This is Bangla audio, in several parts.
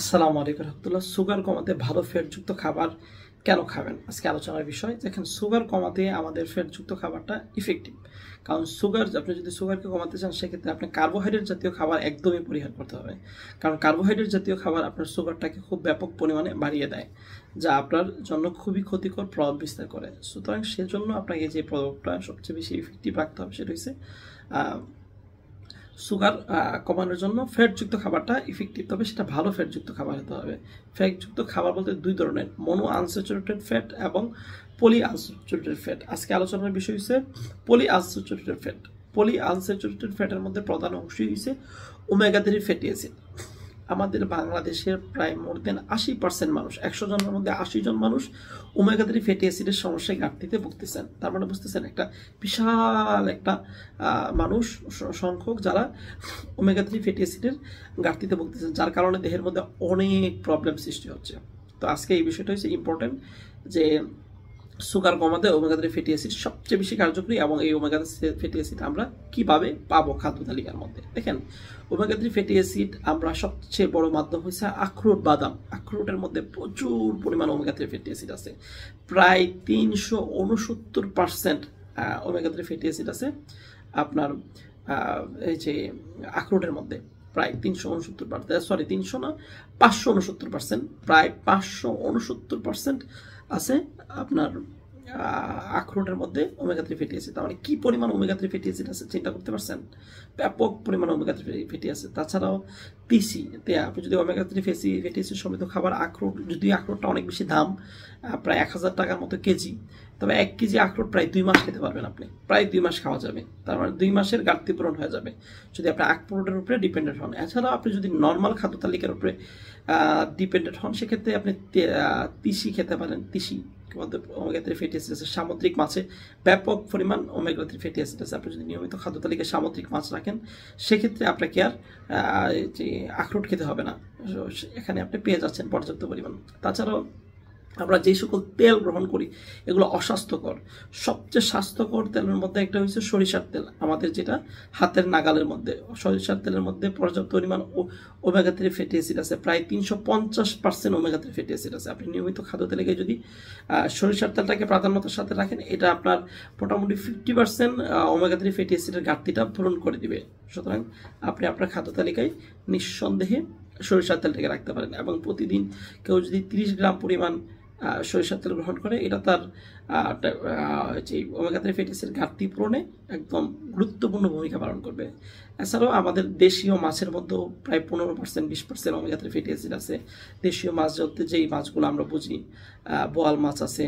আসসালামু আলাইকুম রহমতুল্লাহ সুগার কমাতে ভালো ফ্যাটযুক্ত খাবার কেন খাবেন আজকে আলোচনার বিষয় দেখেন সুগার কমাতে আমাদের ফ্যাটযুক্ত খাবারটা ইফেক্টিভ কারণ সুগার আপনি যদি সুগারকে কমাতে চান সেক্ষেত্রে আপনি কার্বোহাইড্রেট জাতীয় খাবার একদমই পরিহার করতে হবে কারণ কার্বোহাইড্রেট জাতীয় খাবার আপনার সুগারটাকে খুব ব্যাপক পরিমাণে বাড়িয়ে দেয় যা আপনার জন্য খুবই ক্ষতিকর প্রভাব বিস্তার করে সুতরাং সেজন্য আপনাকে যে প্রভাবটা সবচেয়ে বেশি ইফেক্টিভ রাখতে হবে সেটা হচ্ছে সুগার কমানোর জন্য ফ্যাটযুক্ত খাবারটা ইফেক্টিভ তবে সেটা ভালো ফ্যাটযুক্ত খাবার হতে হবে ফ্যাটযুক্ত খাবার বলতে দুই ধরনের মনো আনস্যাচুরেটেড ফ্যাট এবং পলি আনস্যাচুরেটেড ফ্যাট আজকে আলোচনার বিষয় হচ্ছে poly unsaturated fat poly unsaturated ফ্যাটের মধ্যে প্রধান অংশই হচ্ছে ওমেগা থ্রি ফ্যাটি অ্যাসিড আমাদের বাংলাদেশের প্রায় মোর দেন আশি পার্সেন্ট মানুষ একশো জনের মধ্যে আশি জন মানুষ ওমেগা ফ্যাটি অ্যাসিডের সমস্যায় ঘাটতিতে ভুগতেছেন তার মানে বুঝতেছেন একটা বিশাল একটা মানুষ সংখ্যক যারা ওমেগা ফ্যাটি অ্যাসিডের ঘাটতিতে ভুগতেছেন যার কারণে দেহের মধ্যে অনেক প্রবলেম সৃষ্টি হচ্ছে তো আজকে এই বিষয়টা হচ্ছে ইম্পর্টেন্ট যে সুগার কমাতে ওমেগা থ্রি ফ্যাটি অ্যাসিড সবচেয়ে বেশি কার্যকরী এবং এই ওমেগা ফ্যাটি অ্যাসিড আমরা কিভাবে পাবো খাদ্য তালিকার মধ্যে দেখেন ওমেগা থ্রি ফ্যাটি অ্যাসিড আমরা সবচেয়ে বড় মাধ্যম হয়েছে আখরোট বাদাম আখরোটের মধ্যে প্রচুর পরিমাণ ওমেগা থ্রি ফ্যাটি অ্যাসিড আছে প্রায় তিনশো উনসত্তর percent omega three fatty acid আছে আপনার এই যে আখরোটের মধ্যে প্রায় তিনশো উনসত্তর পার্সেন্ট সরি তিনশো না পাঁচশো উনসত্তর পার্সেন্ট প্রায় পাঁচশো উনসত্তর পার্সেন্ট আছে আপনার আখরোটের মধ্যে ওমেগা থ্রি ফ্যাটি অ্যাসিড তার মানে কী পরিমাণ ওমেগা থ্রি ফ্যাটি অ্যাসিড আছে চিন্তা করতে পারছেন ব্যাপক পরিমাণ ওমেগা থ্রি ফ্যাটি অ্যাসিড তাছাড়াও তিসি তে আপনি যদি ওমেগা থ্রি ফেসি ফ্যাটি অ্যাসিড সমৃদ্ধ খাবার আখরোট যদি আখরোটটা অনেক বেশি দাম প্রায় এক হাজার টাকার মতো কেজি তবে এক কেজি আখরোট প্রায় দুই মাস খেতে পারবেন আপনি প্রায় দুই মাস খাওয়া যাবে তার মানে দুই মাসের ঘাটতি পূরণ হয়ে যাবে যদি আপনি আখরোটের উপরে ডিপেন্ডেন্ট হন এছাড়াও আপনি যদি নর্মাল খাদ্য তালিকার উপরে ডিপেন্ডেন্ট হন সেক্ষেত্রে আপনি তিসি খেতে পারেন তিসি ওমেগা থ্রি ফ্যাটি অ্যাসিড আছে সামুদ্রিক মাছে ব্যাপক পরিমাণ ওমেগা থ্রি ফ্যাটি অ্যাসিড আছে আপনি যদি নিয়মিত খাদ্য তালিকায় সামুদ্রিক মাছ রাখেন সেক্ষেত্রে আপনাকে আর আখরোট খেতে হবে না এখানে আপনি পেয়ে যাচ্ছেন পর্যাপ্ত পরিমাণ তাছাড়াও আমরা যেই সকল তেল গ্রহণ করি এগুলো অস্বাস্থ্যকর সবচেয়ে স্বাস্থ্যকর তেলের মধ্যে একটা হচ্ছে সরিষার তেল আমাদের যেটা হাতের নাগালের মধ্যে সরিষার তেলের মধ্যে পর্যাপ্ত পরিমাণ ওমেগা থ্রি ফ্যাটি অ্যাসিড আছে প্রায় তিনশো পঞ্চাশ percent omega three fatty acid আছে আপনি নিয়মিত খাদ্য তেলেকে যদি সরিষার তেলটাকে প্রাধান্যতার সাথে রাখেন এটা আপনার মোটামুটি fifty percent omega three fatty অ্যাসিডের ঘাটতিটা পূরণ করে দিবে সুতরাং আপনি আপনার খাদ্য তালিকায় নিঃসন্দেহে সরিষার তেলটাকে রাখতে পারেন এবং প্রতিদিন কেউ যদি তিরিশ গ্রাম পরিমাণ সরিষার তেল গ্রহণ করে এটা তার যে ওমেগা থ্রি ফ্যাটি ঘাটতি পূরণে একদম গুরুত্বপূর্ণ ভূমিকা পালন করবে এছাড়াও আমাদের দেশীয় মাছের মধ্যেও প্রায় পনেরো পার্সেন্ট বিশ percent omega three fatty acid আছে দেশীয় মাছ বলতে যেই মাছগুলো আমরা বুঝি বোয়াল মাছ আছে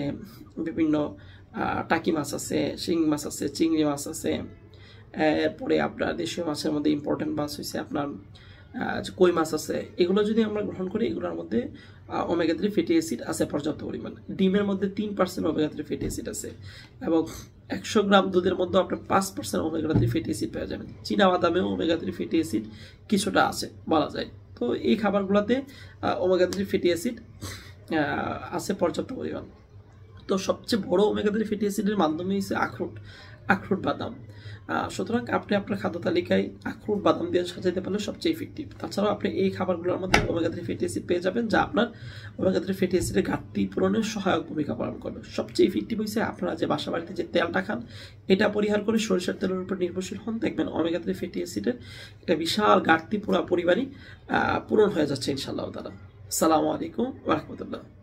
বিভিন্ন টাকি মাছ আছে শিং মাছ আছে চিংড়ি মাছ আছে এরপরে আপনার দেশীয় মাছের মধ্যে ইম্পর্টেন্ট মাছ হয়েছে আপনার কই মাছ আছে এগুলো যদি আমরা গ্রহণ করি এগুলোর মধ্যে ওমেগা থ্রি ফ্যাটি অ্যাসিড আছে পর্যাপ্ত পরিমাণ ডিমের মধ্যে তিন percent omega three fatty acid আছে এবং একশো গ্রাম দুধের মধ্যে আপনার পাঁচ percent omega three fatty acid পাওয়া যাবে চীনা বাদামেও ওমেগা থ্রি ফ্যাটি অ্যাসিড কিছুটা আছে বলা যায় তো এই খাবারগুলোতে ওমেগা থ্রি ফ্যাটি অ্যাসিড আছে পর্যাপ্ত পরিমাণ তো সবচেয়ে বড় ওমেগা থ্রি ফ্যাটি অ্যাসিডের মাধ্যমে হচ্ছে আখরোট আখরোট বাদাম সুতরাং আপনি আপনার খাদ্য তালিকায় আখরুট বাদাম দিয়ে সাজাইতে পারলে সবচেয়ে ইফেক্টিভ তাছাড়াও আপনি এই খাবারগুলোর মধ্যে ওমেগা থ্রি ফ্যাটি অ্যাসিড পেয়ে যাবেন যা আপনার ওমেগা থ্রি ফ্যাটি অ্যাসিডের ঘাটতি পূরণের সহায়ক ভূমিকা পালন করবে সবচেয়ে ইফেক্টিভ হয়েছে আপনারা যে বাসা বাড়িতে যে তেলটা খান এটা পরিহার করে সরিষার তেলের উপর নির্ভরশীল হন দেখবেন ওমেগা থ্রি ফ্যাটি অ্যাসিডের একটা বিশাল ঘাটতি পুরা পরিবারই পূরণ হয়ে যাচ্ছে ইনশাআল্লাহ তারা সালামু আলাইকুম রহমতুল্লাহ